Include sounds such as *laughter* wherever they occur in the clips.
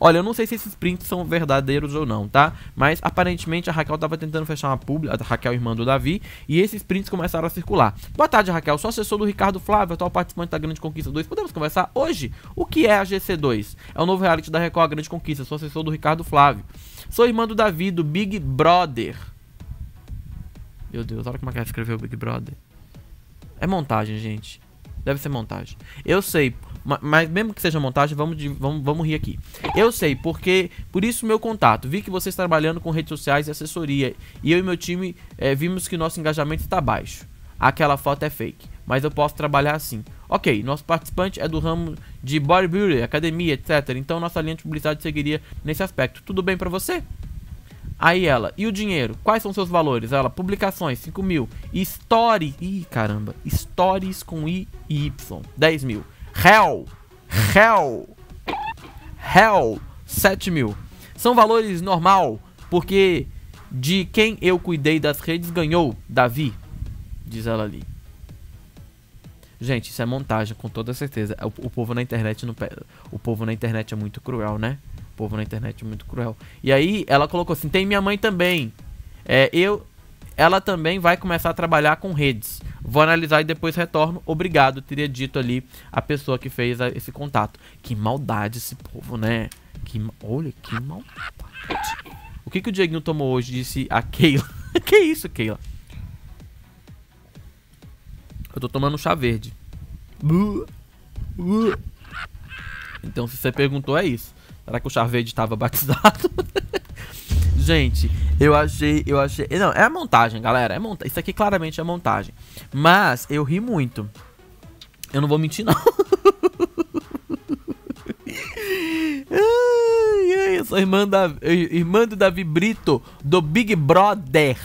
Olha, eu não sei se esses prints são verdadeiros ou não, tá? Mas aparentemente a Raquel tava tentando fechar uma publi, a Raquel irmã do Davi, e esses prints começaram a circular. Boa tarde, Raquel. Sou assessor do Ricardo Flávio, atual participante da Grande Conquista 2. Podemos conversar hoje? O que é a GC2? É o novo reality da Record, a Grande Conquista. Sou assessor do Ricardo Flávio. Sou irmã do Davi, do Big Brother. Meu Deus, olha como que ela escreveu Big Brother. É montagem, gente. Deve ser montagem. Eu sei, mas mesmo que seja montagem, vamos, de, vamos, vamos rir aqui. Eu sei, porque por isso meu contato. Vi que vocês trabalhando com redes sociais e assessoria. E eu e meu time é, vimos que nosso engajamento está baixo. Aquela foto é fake. Mas eu posso trabalhar assim. Ok, nosso participante é do ramo de bodybuilder, academia, etc. Então nossa linha de publicidade seguiria nesse aspecto. Tudo bem para você? Aí ela, e o dinheiro? Quais são seus valores? Ela, publicações, 5 mil. story, ih caramba, stories com I e Y, 10 mil. Hell, Hell, Hell, 7 mil. São valores normal, porque de quem eu cuidei das redes ganhou Davi, diz ela ali. Gente, isso é montagem, com toda certeza. É, o, o povo na internet não, o povo na internet é muito cruel, né? O povo na internet é muito cruel. E aí ela colocou assim: tem minha mãe também. É, eu, ela também vai começar a trabalhar com redes. Vou analisar e depois retorno. Obrigado, teria dito ali a pessoa que fez a, esse contato. Que maldade esse povo, né? Que, olha, que maldade. O que, que o Dieguinho tomou hoje? Disse a Keila. *laughs* que isso, Keila? Eu tô tomando chá verde. Então, se você perguntou, é isso. Será que o chá verde estava *laughs* batizado? Gente, eu achei, eu achei. Não, é a montagem, galera. É monta... Isso aqui claramente é montagem. Mas eu ri muito. Eu não vou mentir, não. *laughs* ai, ai, eu sou irmã, da... irmã do Davi Brito, do Big Brother.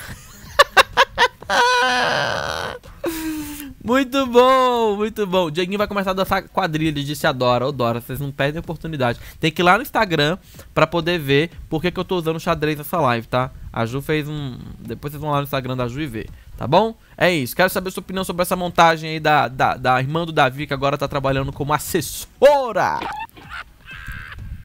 *laughs* Muito bom! muito bom. O Dieguinho vai começar a dançar quadrilha, ele disse adora, adora, vocês não perdem a oportunidade. Tem que ir lá no Instagram pra poder ver por que, que eu tô usando xadrez nessa live, tá? A Ju fez um... Depois vocês vão lá no Instagram da Ju e ver, tá bom? É isso, quero saber sua opinião sobre essa montagem aí da, da, da irmã do Davi, que agora tá trabalhando como assessora.